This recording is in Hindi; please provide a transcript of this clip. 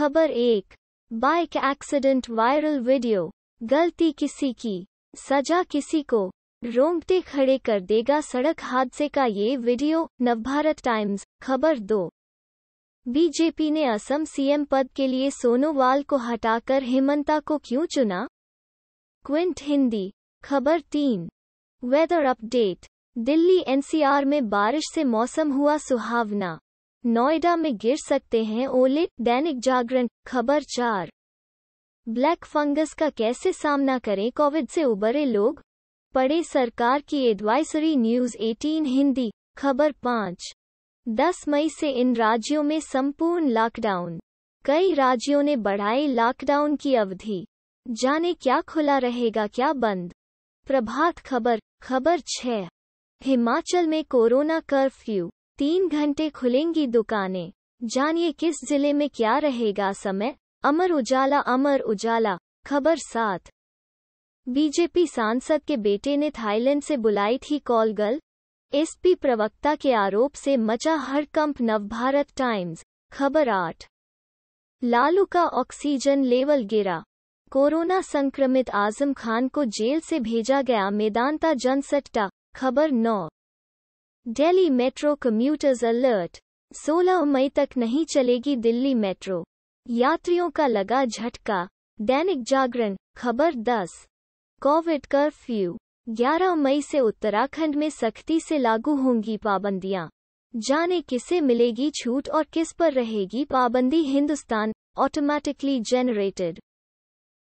खबर एक बाइक एक्सीडेंट वायरल वीडियो गलती किसी की सजा किसी को रोंगटे खड़े कर देगा सड़क हादसे का ये वीडियो नवभारत टाइम्स खबर दो बीजेपी ने असम सीएम पद के लिए सोनोवाल को हटाकर हेमंता को क्यों चुना क्विंट हिंदी खबर तीन वेदर अपडेट दिल्ली एनसीआर में बारिश से मौसम हुआ सुहावना नोएडा में गिर सकते हैं ओले दैनिक जागरण खबर चार ब्लैक फंगस का कैसे सामना करें कोविड से उबरे लोग पढ़े सरकार की एडवाइजरी न्यूज 18 हिंदी खबर पाँच दस मई से इन राज्यों में संपूर्ण लॉकडाउन कई राज्यों ने बढ़ाई लॉकडाउन की अवधि जाने क्या खुला रहेगा क्या बंद प्रभात खबर खबर छः हिमाचल में कोरोना कर्फ्यू तीन घंटे खुलेंगी दुकानें जानिए किस जिले में क्या रहेगा समय अमर उजाला अमर उजाला खबर सात बीजेपी सांसद के बेटे ने थाईलैंड से बुलाई थी कॉल गर्ल एसपी प्रवक्ता के आरोप से मचा हड़कंप नवभारत टाइम्स खबर आठ लालू का ऑक्सीजन लेवल गिरा कोरोना संक्रमित आजम खान को जेल से भेजा गया मेदांता जनसट्टा खबर नौ दिल्ली मेट्रो कम्यूटर्स अलर्ट 16 मई तक नहीं चलेगी दिल्ली मेट्रो यात्रियों का लगा झटका दैनिक जागरण खबर 10 कोविड कर्फ्यू 11 मई से उत्तराखंड में सख्ती से लागू होंगी पाबंदियां जाने किसे मिलेगी छूट और किस पर रहेगी पाबंदी हिंदुस्तान ऑटोमेटिकली जनरेटेड